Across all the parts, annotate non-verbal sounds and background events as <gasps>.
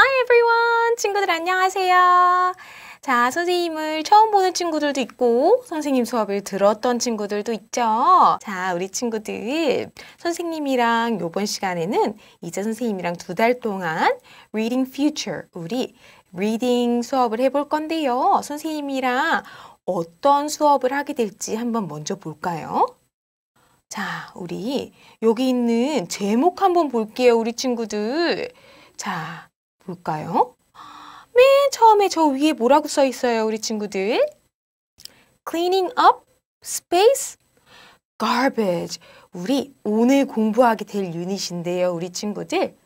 Hi everyone! 친구들 안녕하세요. 자, 선생님을 처음 보는 친구들도 있고 선생님 수업을 들었던 친구들도 있죠. 자, 우리 친구들 선생님이랑 요번 시간에는 이제 선생님이랑 두 달 동안 Reading Future 우리 Reading 수업을 해볼 건데요. 선생님이랑 어떤 수업을 하게 될지 한번 먼저 볼까요? 자, 우리 여기 있는 제목 한번 볼게요, 우리 친구들. 자, 볼까요? 맨 처음에 저 위에 뭐라고 써 있어요, 우리 친구들? Cleaning up space garbage. 우리 오늘 공부하게 될 유닛인데요, 우리 친구들.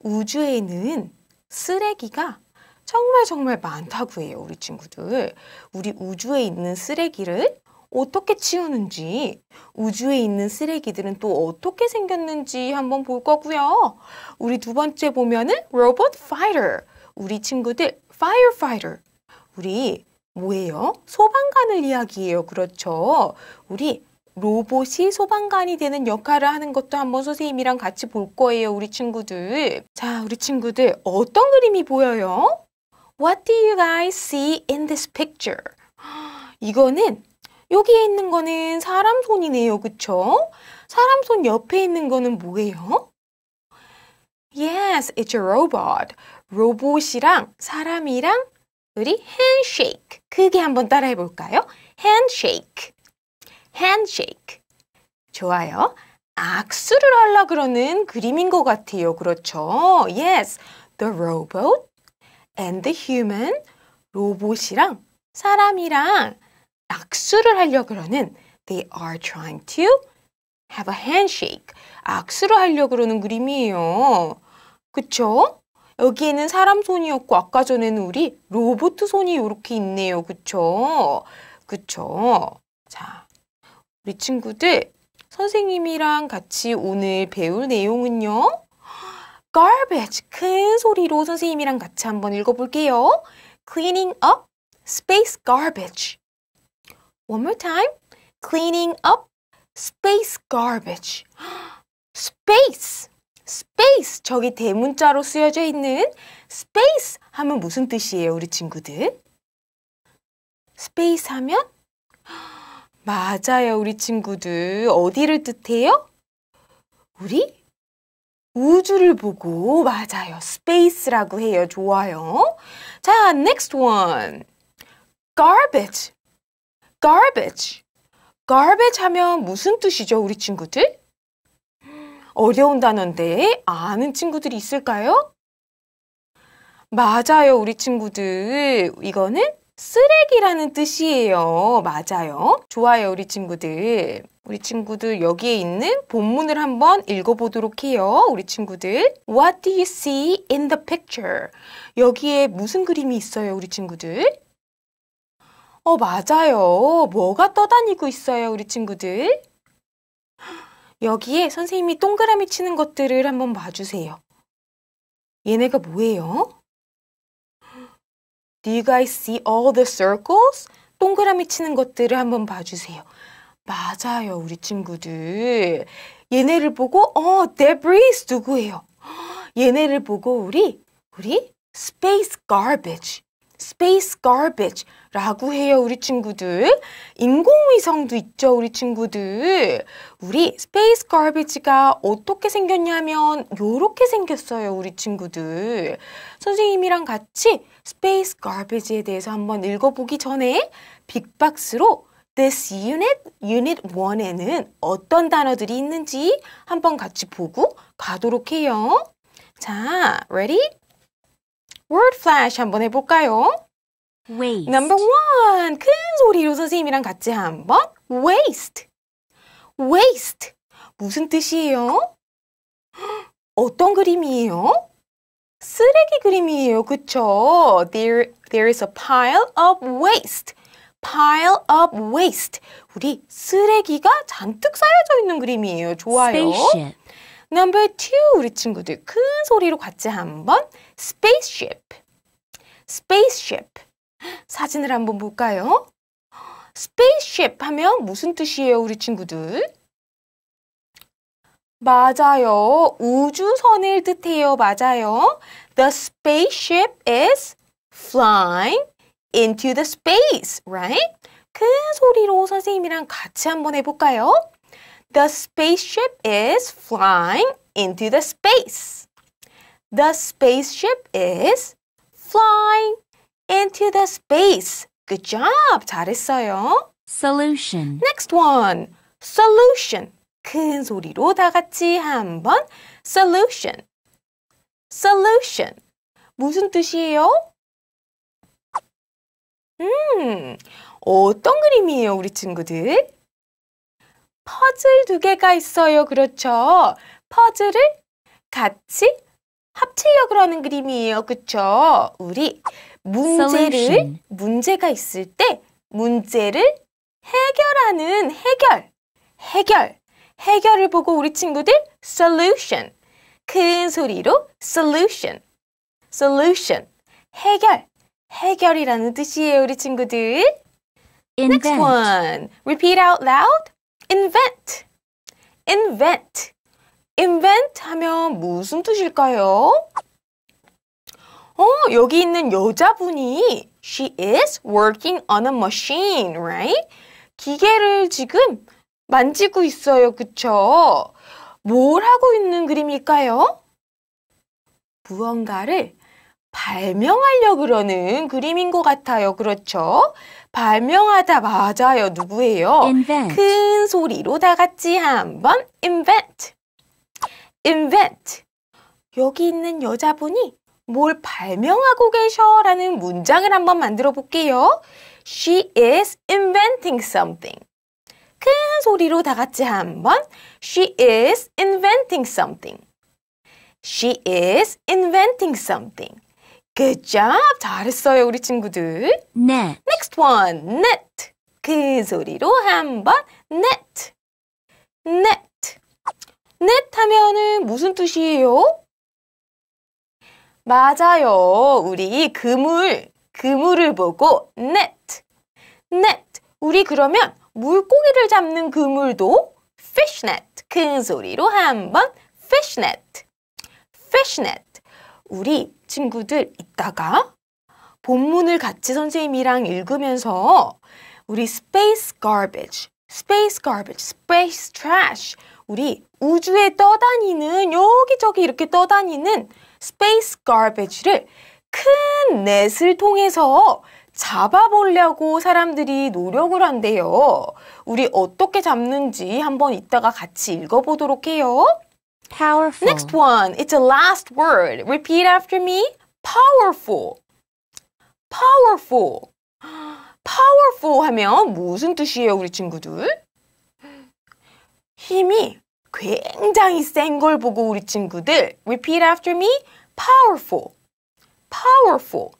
우주에는 쓰레기가 정말 정말 많다고 해요, 우리 친구들. 우리 우주에 있는 쓰레기를 어떻게 치우는지, 우주에 있는 쓰레기들은 또 어떻게 생겼는지 한번 볼 거고요. 우리 두 번째 보면은 로봇 파이터, 우리 친구들 파 i r e f i 우리 뭐예요? 소방관을 이야기해요. 그렇죠? 우리 로봇이 소방관이 되는 역할을 하는 것도 한번 선생님이랑 같이 볼 거예요, 우리 친구들. 자, 우리 친구들, 어떤 그림이 보여요? What do you guys see in this picture? 이거는 여기에 있는 거는 사람 손이네요. 그쵸? 사람 손 옆에 있는 거는 뭐예요? Yes, it's a robot. 로봇이랑 사람이랑 우리 handshake. 크게 한번 따라해 볼까요? handshake. handshake. 좋아요. 악수를 하려 그러는 그림인 것 같아요. 그렇죠? Yes, the robot and the human. 로봇이랑 사람이랑 악수를 하려 고 그러는 they are trying to have a handshake. 악수를 하려 고 그러는 그림이에요. 그쵸? 여기에는 사람 손이었고 아까 전에는 우리 로보트 손이 이렇게 있네요. 그쵸? 그쵸? 자, 우리 친구들 선생님이랑 같이 오늘 배울 내용은요. garbage 큰 소리로 선생님이랑 같이 한번 읽어볼게요. cleaning up space garbage One more time. Cleaning up space garbage. space. space. 저기 대문자로 쓰여져 있는 space 하면 무슨 뜻이에요, 우리 친구들? space 하면? 맞아요, 우리 친구들. 어디를 뜻해요? 우리 우주를 보고 맞아요. space라고 해요. 좋아요. 자, next one. garbage. garbage. garbage 하면 무슨 뜻이죠, 우리 친구들? 어려운 단어인데 아는 친구들이 있을까요? 맞아요, 우리 친구들. 이거는 쓰레기라는 뜻이에요. 맞아요. 좋아요, 우리 친구들. 우리 친구들 여기에 있는 본문을 한번 읽어보도록 해요. 우리 친구들. What do you see in the picture? 여기에 무슨 그림이 있어요, 우리 친구들? 어, 맞아요. 뭐가 떠다니고 있어요, 우리 친구들? 여기에 선생님이 동그라미 치는 것들을 한번 봐주세요. 얘네가 뭐예요? Do you guys see all the circles? 동그라미 치는 것들을 한번 봐주세요. 맞아요, 우리 친구들. 얘네를 보고, 어, debris 누구예요? 얘네를 보고 우리, 우리 space garbage. space garbage라고 해요, 우리 친구들. 인공위성도 있죠, 우리 친구들. 우리 space garbage가 어떻게 생겼냐면 요렇게 생겼어요, 우리 친구들. 선생님이랑 같이 space garbage에 대해서 한번 읽어보기 전에 빅박스로 this unit, unit 1에는 어떤 단어들이 있는지 한번 같이 보고 가도록 해요. 자, ready? word flash 한번 해볼까요? waste. Number one, 큰 소리로 선생님이랑 같이 한번 waste. waste. 무슨 뜻이에요? 어떤 그림이에요? 쓰레기 그림이에요. 그쵸? There, there is a pile of waste. pile of waste. 우리 쓰레기가 잔뜩 쌓여져 있는 그림이에요. 좋아요. Spaceship. Number two, 우리 친구들 큰 소리로 같이 한번 spaceship, spaceship. 사진을 한번 볼까요? spaceship 하면 무슨 뜻이에요, 우리 친구들? 맞아요. 우주선을 뜻해요. 맞아요. The spaceship is flying into the space, right? 큰 소리로 선생님이랑 같이 한번 해볼까요? The spaceship is flying into the space. The spaceship is flying into the space. Good job. 잘했어요. Solution. Next one. Solution. 큰 소리로 다 같이 한번 solution. solution. 무슨 뜻이에요? 음. 어떤 그림이에요, 우리 친구들? 퍼즐 두 개가 있어요. 그렇죠? 퍼즐을 같이 합치려그러는 그림이에요. 그렇죠? 우리 문제를 문제가 있을 때 문제를 해결하는 해결, 해결, 해결을 보고 우리 친구들 solution 큰 소리로 solution, solution 해결, 해결이라는 뜻이에요. 우리 친구들. Invent. Next one. Repeat out loud. invent, invent, invent 하면 무슨 뜻일까요? 어, 여기 있는 여자분이 she is working on a machine, right? 기계를 지금 만지고 있어요, 그쵸? 뭘 하고 있는 그림일까요? 무언가를 발명하려 그러는 그림인 것 같아요. 그렇죠? 발명하다 맞아요. 누구예요? invent. 큰 소리로 다 같이 한번 invent. invent. 여기 있는 여자분이 뭘 발명하고 계셔라는 문장을 한번 만들어 볼게요. She is inventing something. 큰 소리로 다 같이 한번 She is inventing something. She is inventing something. Good job. 잘했어요, 우리 친구들. n 네. Next one. net. 그 소리로 한번 net. net. net 하면은 무슨 뜻이에요? 맞아요. 우리 그물, 그물을 보고 net. net. 우리 그러면 물고기를 잡는 그물도 fishnet. 큰 소리로 한번 fishnet. fishnet. 우리 친구들 이따가 본문을 같이 선생님이랑 읽으면서 우리 space garbage, space garbage, space trash 우리 우주에 떠다니는 여기저기 이렇게 떠다니는 space garbage를 큰 넷을 통해서 잡아보려고 사람들이 노력을 한대요. 우리 어떻게 잡는지 한번 이따가 같이 읽어보도록 해요. Powerful. Next one. It's a last word. Repeat after me. Powerful. Powerful. Powerful 하면 무슨 뜻이에요, 우리 친구들? 힘이 굉장히 센 걸 보고 우리 친구들. Repeat after me. Powerful. Powerful.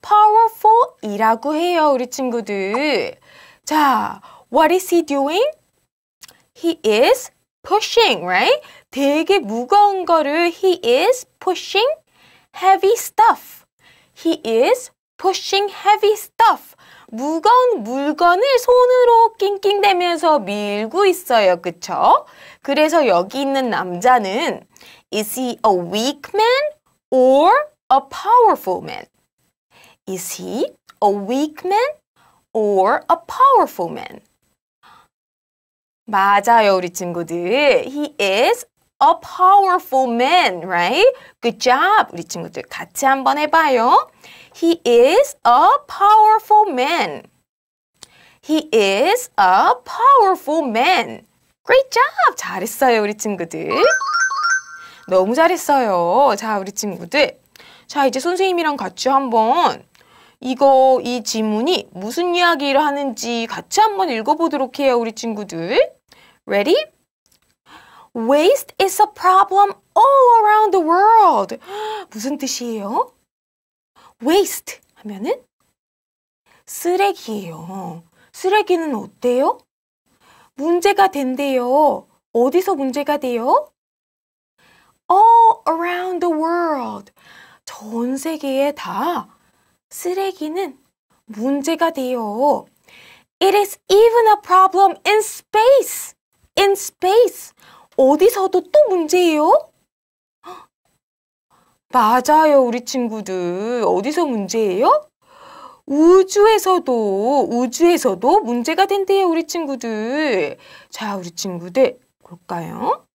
Powerful이라고 해요, 우리 친구들. 자, what is he doing? He is pushing, right? 되게 무거운 거를 he is pushing heavy stuff. He is pushing heavy stuff. 무거운 물건을 손으로 낑낑대면서 밀고 있어요. 그쵸? 그래서 여기 있는 남자는 Is he a weak man or a powerful man? Is he a weak man or a powerful man? 맞아요, 우리 친구들. He is a powerful man, right? Good job. 우리 친구들 같이 한번 해봐요. He is a powerful man. He is a powerful man. Great job. 잘했어요, 우리 친구들. 너무 잘했어요. 자, 우리 친구들. 자, 이제 선생님이랑 같이 한번 이거 이 지문이 무슨 이야기를 하는지 같이 한번 읽어보도록 해요, 우리 친구들. Ready? Waste is a problem all around the world. 무슨 뜻이에요? Waste 하면은 쓰레기예요. 쓰레기는 어때요? 문제가 된대요. 어디서 문제가 돼요? All around the world. 전 세계에 다 쓰레기는 문제가 돼요. It is even a problem in space. In space. 어디서도 또 문제예요? <gasps> 맞아요, 우리 친구들. 어디서 문제예요? 우주에서도, 우주에서도 문제가 된대요, 우리 친구들. 자, 우리 친구들, 볼까요?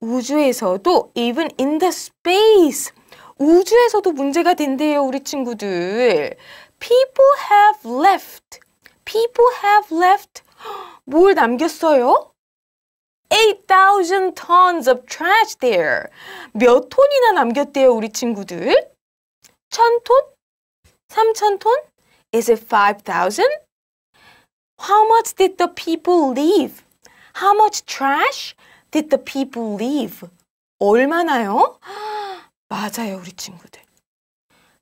우주에서도, even in the space. 우주에서도 문제가 된대요, 우리 친구들. People have left. People have left. <gasps> 뭘 남겼어요? 8,000 tons of trash there. 몇 톤이나 남겼대요, 우리 친구들? 1,000톤? 3,000톤? Is it 5,000? How much did the people leave? How much trash did the people leave? 얼마나요? 맞아요, 우리 친구들.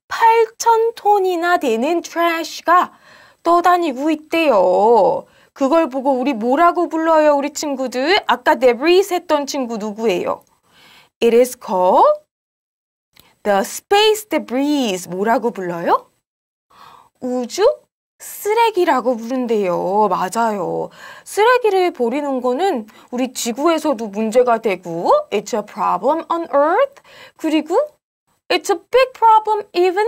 8,000톤이나 되는 trash가 떠다니고 있대요. 그걸 보고 우리 뭐라고 불러요, 우리 친구들? 아까 데브리스 했던 친구 누구예요? It is called the space debris. 뭐라고 불러요? 우주 쓰레기라고 부른대요. 맞아요. 쓰레기를 버리는 거는 우리 지구에서도 문제가 되고 It's a problem on earth. 그리고 It's a big problem even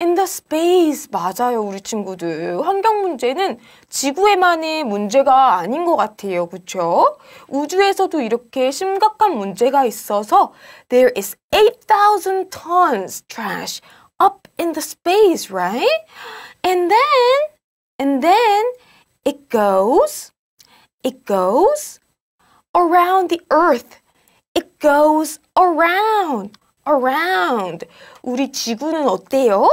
in the space 맞아요 우리 친구들 환경 문제는 지구에만의 문제가 아닌 것 같아요 그쵸 우주에서도 이렇게 심각한 문제가 있어서 there is 8,000 tons trash up in the space right and then and then it goes it goes around the earth it goes around around 우리 지구는 어때요?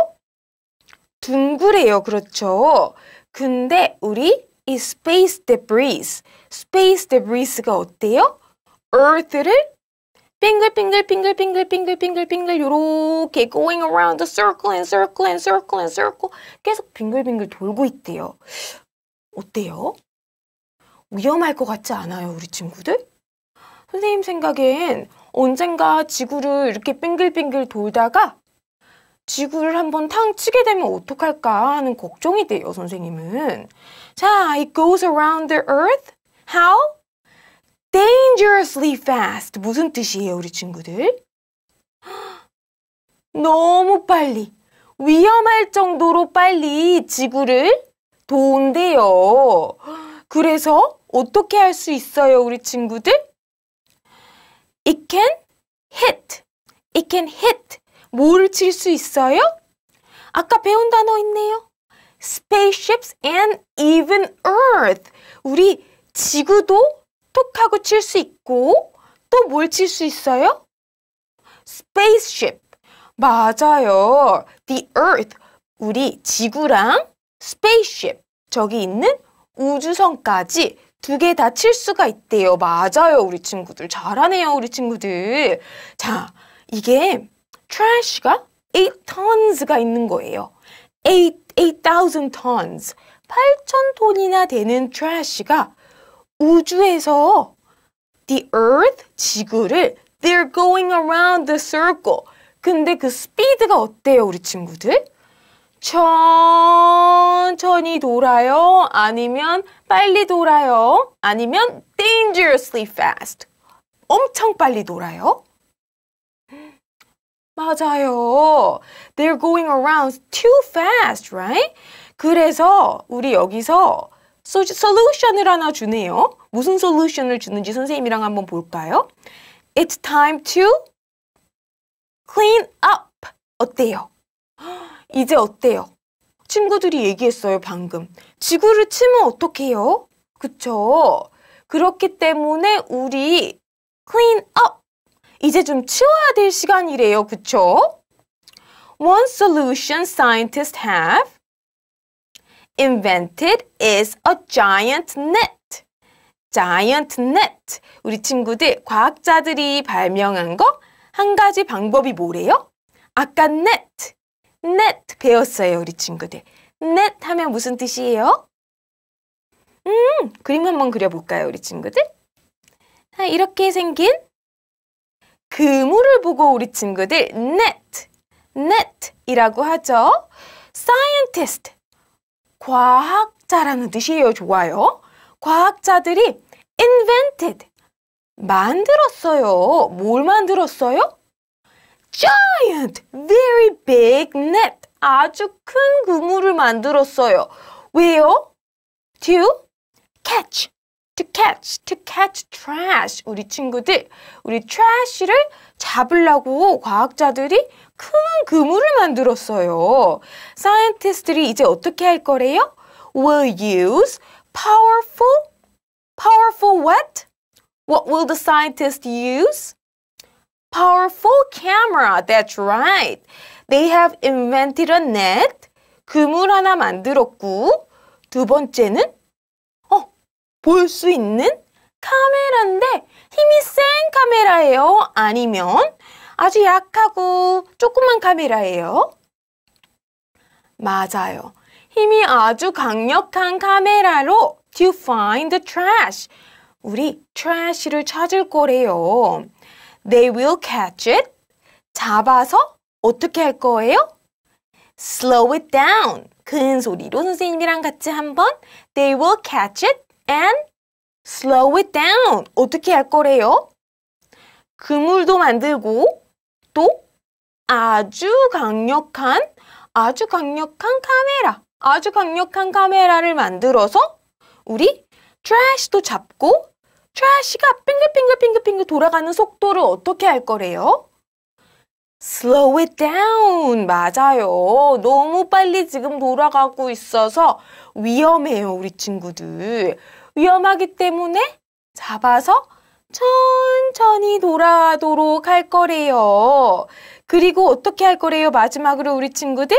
둥그래요. 그렇죠? 근데 우리 이 space debris, space debris가 어때요? earth를 빙글빙글빙글빙글빙글빙글빙글 요렇게 going around the circle and circle and circle and circle 계속 빙글빙글 돌고 있대요. 어때요? 위험할 것 같지 않아요, 우리 친구들? 선생님 생각엔 언젠가 지구를 이렇게 빙글빙글 돌다가 지구를 한번 탕 치게 되면 어떡할까 하는 걱정이 돼요, 선생님은. 자, it goes around the earth. How? Dangerously fast. 무슨 뜻이에요, 우리 친구들? <gasps> 너무 빨리, 위험할 정도로 빨리 지구를 도운대요. <gasps> 그래서 어떻게 할 수 있어요, 우리 친구들? It can hit. It can hit. 뭘칠수 있어요? 아까 배운 단어 있네요. spaceships and even earth. 우리 지구도 톡하고 칠 수 있고 또 뭘 칠 수 있어요? spaceship. 맞아요. the earth. 우리 지구랑 spaceship. 저기 있는 우주선까지 두 개 다 칠 수가 있대요. 맞아요. 우리 친구들. 잘하네요. 우리 친구들. 자, 이게 trash가 8 tons가 있는 거예요. 8, 8,000 tons. 8,000톤이나 되는 trash가 우주에서 the earth, 지구를 they're going around the circle. 근데 그 스피드가 어때요, 우리 친구들? 천천히 돌아요? 아니면 빨리 돌아요? 아니면 dangerously fast. 엄청 빨리 돌아요? 맞아요. They're going around too fast, right? 그래서 우리 여기서 솔루션을 하나 주네요. 무슨 솔루션을 주는지 선생님이랑 한번 볼까요? It's time to clean up. 어때요? <gasps> 이제 어때요? 친구들이 얘기했어요, 방금. 지구를 치면 어떡해요? 그쵸? 그렇기 때문에 우리 clean up 이제 좀 치워야 될 시간이래요. 그쵸? One solution scientists have invented is a giant net. giant net. 우리 친구들, 과학자들이 발명한 거 한 가지 방법이 뭐래요? 아까 net, net 배웠어요, 우리 친구들. net 하면 무슨 뜻이에요? 음, 그림 한번 그려볼까요, 우리 친구들? 아, 이렇게 생긴 그물을 보고 우리 친구들 net, net이라고 하죠. scientist, 과학자라는 뜻이에요. 좋아요. 과학자들이 invented, 만들었어요. 뭘 만들었어요? giant, very big net, 아주 큰 그물을 만들었어요. 왜요? to catch, to catch, to catch trash. 우리 친구들, 우리 trash를 잡으려고 과학자들이 큰 그물을 만들었어요. 사이언티스트들이 이제 어떻게 할 거래요? will use powerful, powerful what? What will the scientists use? Powerful camera. That's right. They have invented a net. 그물 하나 만들었고 두 번째는 볼수 있는 카메라인데 힘이 센 카메라예요. 아니면 아주 약하고 조그만 카메라예요. 맞아요. 힘이 아주 강력한 카메라로 to find the trash. 우리 trash를 찾을 거래요. They will catch it. 잡아서 어떻게 할 거예요? slow it down. 큰 소리로 선생님이랑 같이 한번 they will catch it. and slow it down. 어떻게 할 거래요? 그물도 만들고 또 아주 강력한 아주 강력한 카메라 아주 강력한 카메라를 만들어서 우리 트래시도 잡고 트래시가 빙글빙글빙글빙글 돌아가는 속도를 어떻게 할 거래요? slow it down. 맞아요. 너무 빨리 지금 돌아가고 있어서 위험해요, 우리 친구들. 위험하기 때문에 잡아서 천천히 돌아가도록 할 거래요. 그리고 어떻게 할 거래요, 마지막으로 우리 친구들?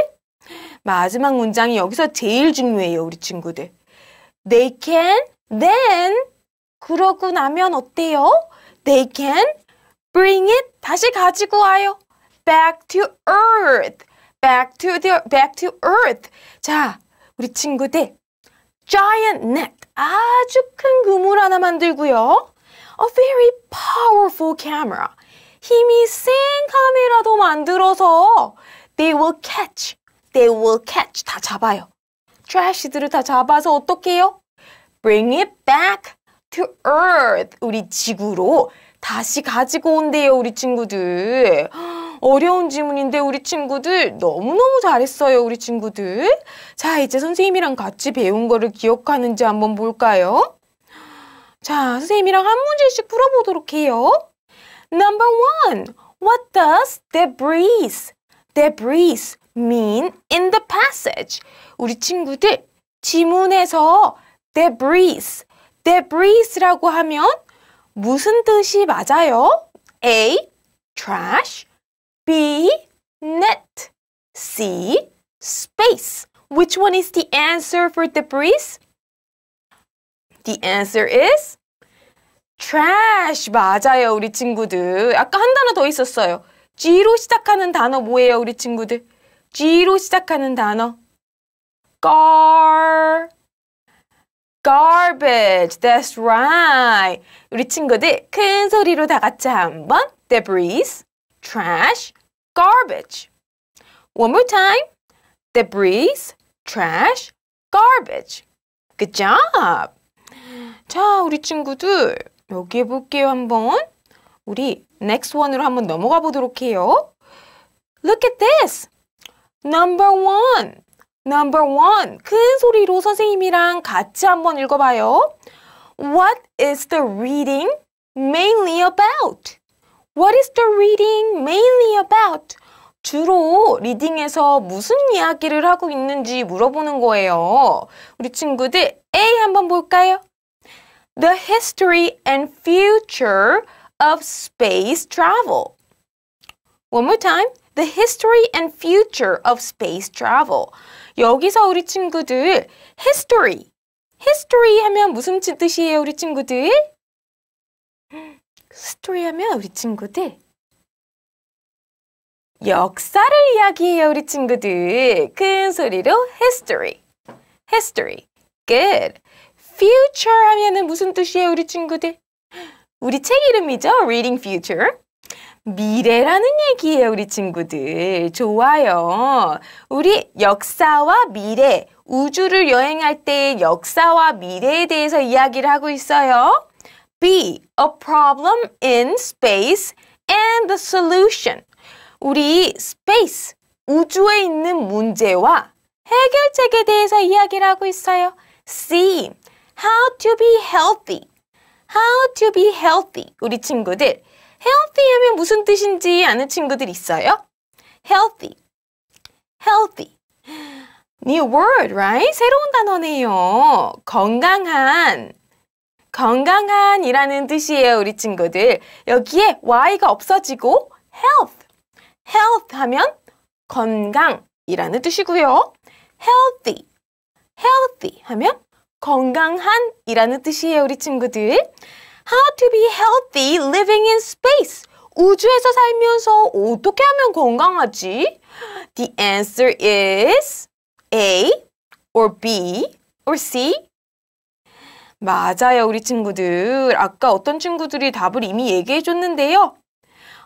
마지막 문장이 여기서 제일 중요해요, 우리 친구들. They can then 그러고 나면 어때요? They can bring it 다시 가지고 와요. back to earth. back to the back to earth. 자, 우리 친구들 giant net 아주 큰 그물 하나 만들고요. a very powerful camera. 힘이 센 카메라도 만들어서 they will catch. they will catch 다 잡아요. trash들을 다 잡아서 어떡 해요? bring it back to earth. 우리 지구로 다시 가지고 온대요, 우리 친구들. 어려운 지문인데 우리 친구들 너무너무 잘했어요, 우리 친구들. 자, 이제 선생님이랑 같이 배운 거를 기억하는지 한번 볼까요? 자, 선생님이랑 한 문제씩 풀어보도록 해요. Number one, what does debris, debris mean in the passage? 우리 친구들, 지문에서 debris, debris라고 하면 무슨 뜻이 맞아요? A. trash B. Net. C. Space. Which one is the answer for debris? The answer is trash. 맞아요, 우리 친구들. 아까 한 단어 더 있었어요. G로 시작하는 단어 뭐예요, 우리 친구들? G로 시작하는 단어. gar garbage. That's right. 우리 친구들 큰 소리로 다 같이 한번 debris, trash, garbage. One more time. Debris, trash, garbage. Good job. 자, 우리 친구들 여기 볼게요 한번. 우리 next one으로 한번 넘어가 보도록 해요. Look at this. Number one. Number one. 큰 소리로 선생님이랑 같이 한번 읽어봐요. What is the reading mainly about? What is the reading mainly about? 주로 리딩에서 무슨 이야기를 하고 있는지 물어보는 거예요. 우리 친구들 A 한번 볼까요? The history and future of space travel. One more time. The history and future of space travel. 여기서 우리 친구들 history. history 하면 무슨 뜻이에요, 우리 친구들? 그 스토리 하면 우리 친구들 역사를 이야기해요, 우리 친구들. 큰 소리로 history. history. good. future 하면은 무슨 뜻이에요, 우리 친구들? 우리 책 이름이죠? reading future. 미래라는 얘기예요, 우리 친구들. 좋아요. 우리 역사와 미래, 우주를 여행할 때의 역사와 미래에 대해서 이야기를 하고 있어요. be a problem in space and the solution. 우리 space, 우주에 있는 문제와 해결책에 대해서 이야기를 하고 있어요. C, how to be healthy. How to be healthy. 우리 친구들, healthy 하면 무슨 뜻인지 아는 친구들 있어요? healthy, healthy. New word, right? 새로운 단어네요. 건강한, 건강한 이라는 뜻이에요, 우리 친구들. 여기에 y가 없어지고 health. health 하면 건강이라는 뜻이고요. healthy. healthy 하면 건강한 이라는 뜻이에요, 우리 친구들. How to be healthy living in space. 우주에서 살면서 어떻게 하면 건강하지? The answer is A or B or C 맞아요, 우리 친구들. 아까 어떤 친구들이 답을 이미 얘기해 줬는데요.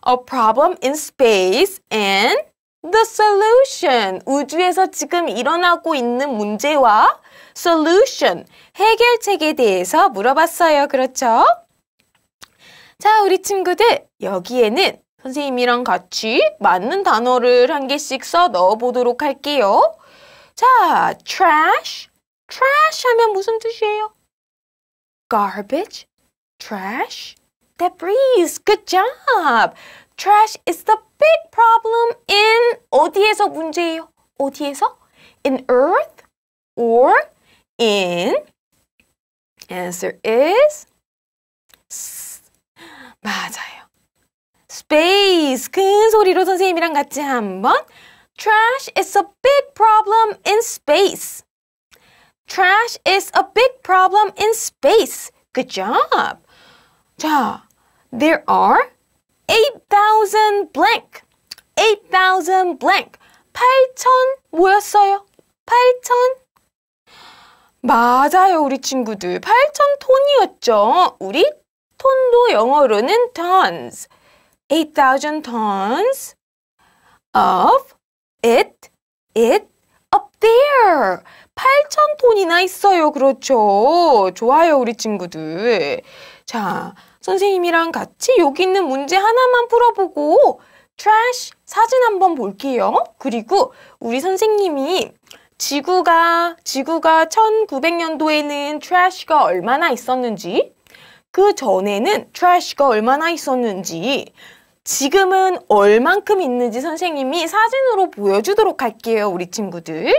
A problem in space and the solution. 우주에서 지금 일어나고 있는 문제와 solution, 해결책에 대해서 물어봤어요. 그렇죠? 자, 우리 친구들. 여기에는 선생님이랑 같이 맞는 단어를 한 개씩 써 넣어보도록 할게요. 자, trash. trash 하면 무슨 뜻이에요? garbage, trash. Debris, good job. Trash is the big problem in 어디에서 문제예요? 어디에서? In earth or in? Answer is 맞아요. Space 큰 소리로 선생님이랑 같이 한번 Trash is a big problem in space. Trash is a big problem in space. Good job. 자, there are 8,000 blank. 8,000 blank. 8,000 뭐였어요? 8,000? 맞아요, 우리 친구들. 8,000 톤이었죠. 우리 톤도 영어로는 tons. 8,000 tons of it, it there. 8천 톤이나 있어요. 그렇죠. 좋아요, 우리 친구들. 자, 선생님이랑 같이 여기 있는 문제 하나만 풀어보고 trash 사진 한번 볼게요. 그리고 우리 선생님이 지구가 지구가 1900년도에는 trash가 얼마나 있었는지 그 전에는 trash가 얼마나 있었는지 지금은 얼만큼 있는지 선생님이 사진으로 보여주도록 할게요, 우리 친구들.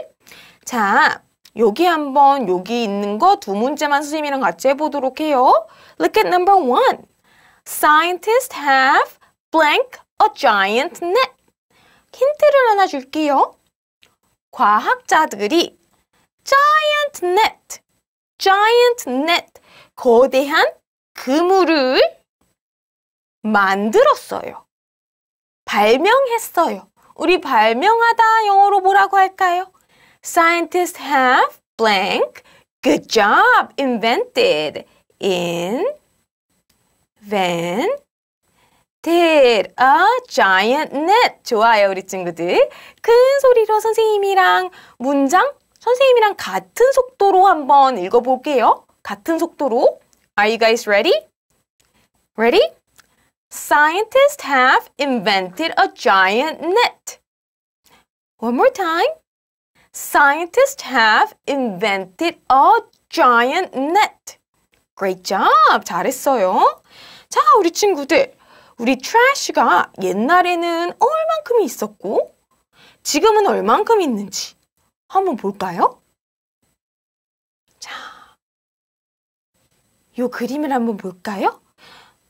자, 여기 한번 여기 있는 거 두 문제만 선생님이랑 같이 해보도록 해요. Look at number one. Scientists have blank a giant net. 힌트를 하나 줄게요. 과학자들이 giant net, giant net, 거대한 그물을 만들었어요. 발명했어요. 우리 발명하다 영어로 뭐라고 할까요? Scientists have blank. Good job. Invented. In. v e n did a giant net. 좋아요, 우리 친구들. 큰 소리로 선생님이랑 문장, 선생님이랑 같은 속도로 한번 읽어볼게요. 같은 속도로. Are you guys ready? Ready? Scientists have invented a giant net. One more time. Scientists have invented a giant net. Great job! 잘했어요. 자, 우리 친구들. 우리 trash가 옛날에는 얼만큼이 있었고 지금은 얼만큼 있는지 한번 볼까요? 자, 요 그림을 한번 볼까요?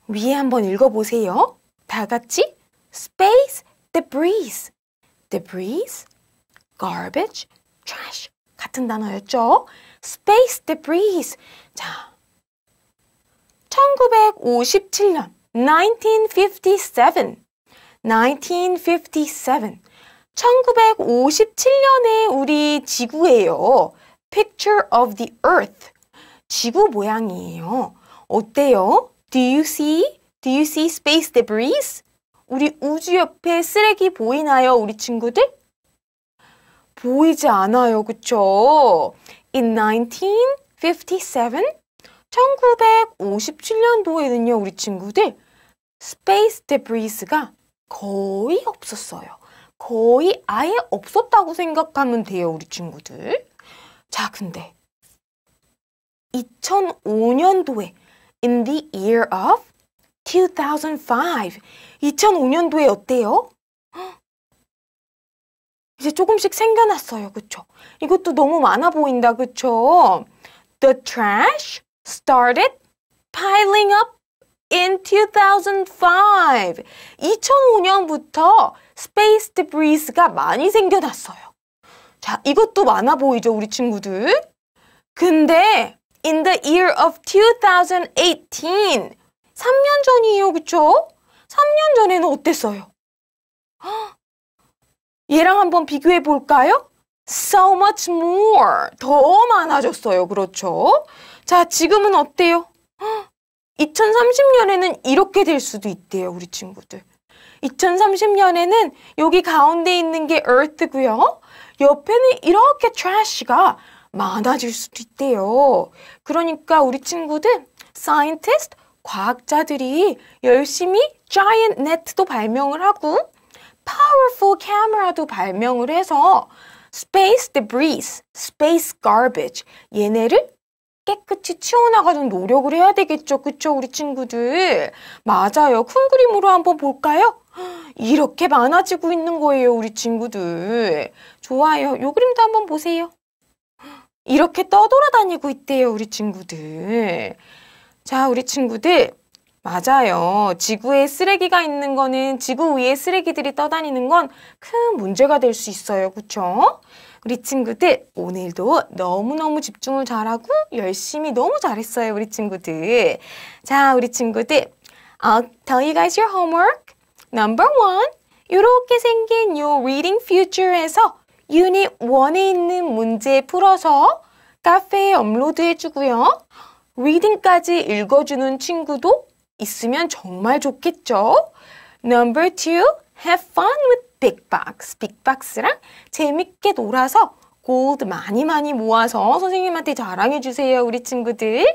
위에 한번 읽어보세요. 다 같이 Space debris, debris, garbage, trash 같은 단어였죠. space debris. 자, 1957년 1957 1957 1957년에 우리 지구예요. Picture of the Earth. 지구 모양이에요. 어때요? Do you see? Do you see space debris? 우리 우주 옆에 쓰레기 보이나요, 우리 친구들? 보이지 않아요. 그쵸? In 1957, 1957년도에는요, 우리 친구들, 스페이스 데브리스가 거의 없었어요. 거의 아예 없었다고 생각하면 돼요, 우리 친구들. 자, 근데 2005년도에 in the year of 2005, 2005년도에 어때요? 이제 조금씩 생겨났어요. 그쵸? 이것도 너무 많아 보인다. 그쵸? The trash started piling up in 2005. 2005년부터 space d e b r i s 가 많이 생겨났어요. 자, 이것도 많아 보이죠, 우리 친구들? 근데 in the year of 2018, 3년 전이에요, 그쵸? 3년 전에는 어땠어요? 얘랑 한번 비교해 볼까요? So much more. 더 많아졌어요. 그렇죠? 자, 지금은 어때요? 2030년에는 <gasps> 이렇게 될 수도 있대요. 우리 친구들. 2030년에는 여기 가운데 있는 게 earth고요. 옆에는 이렇게 trash가 많아질 수도 있대요. 그러니까 우리 친구들, scientist, 과학자들이 열심히 giant net도 발명을 하고 powerful camera도 발명을 해서 space debris, space garbage 얘네를 깨끗이 치워나가는 노력을 해야 되겠죠. 그쵸, 우리 친구들? 맞아요. 큰 그림으로 한번 볼까요? <gasps> 이렇게 많아지고 있는 거예요, 우리 친구들. 좋아요. 요 그림도 한번 보세요. <gasps> 이렇게 떠돌아다니고 있대요, 우리 친구들. 자, 우리 친구들. 맞아요. 지구에 쓰레기가 있는 거는 지구 위에 쓰레기들이 떠다니는 건 큰 문제가 될 수 있어요. 그쵸? 우리 친구들 오늘도 너무너무 집중을 잘하고 열심히 너무 잘했어요. 우리 친구들. 자, 우리 친구들. I'll 어, tell you guys your homework. Number one. 이렇게 생긴 요 Reading Future에서 유닛 1에 있는 문제 풀어서 카페에 업로드해주고요. 리딩까지 읽어주는 친구도 있으면 정말 좋겠죠? Number two, have fun with big box. 빅박스랑 재밌게 놀아서 골드 많이 많이 모아서 선생님한테 자랑해주세요, 우리 친구들.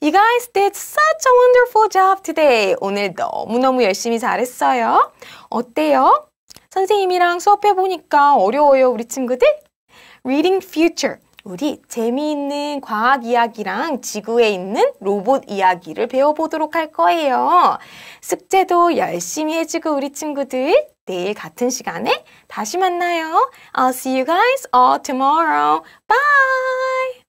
You guys did such a wonderful job today. 오늘 너무너무 열심히 잘했어요. 어때요? 선생님이랑 수업해보니까 어려워요, 우리 친구들? Reading future. 우리 재미있는 과학 이야기랑 지구에 있는 로봇 이야기를 배워보도록 할 거예요. 숙제도 열심히 해주고 우리 친구들 내일 같은 시간에 다시 만나요. I'll see you guys all tomorrow. Bye!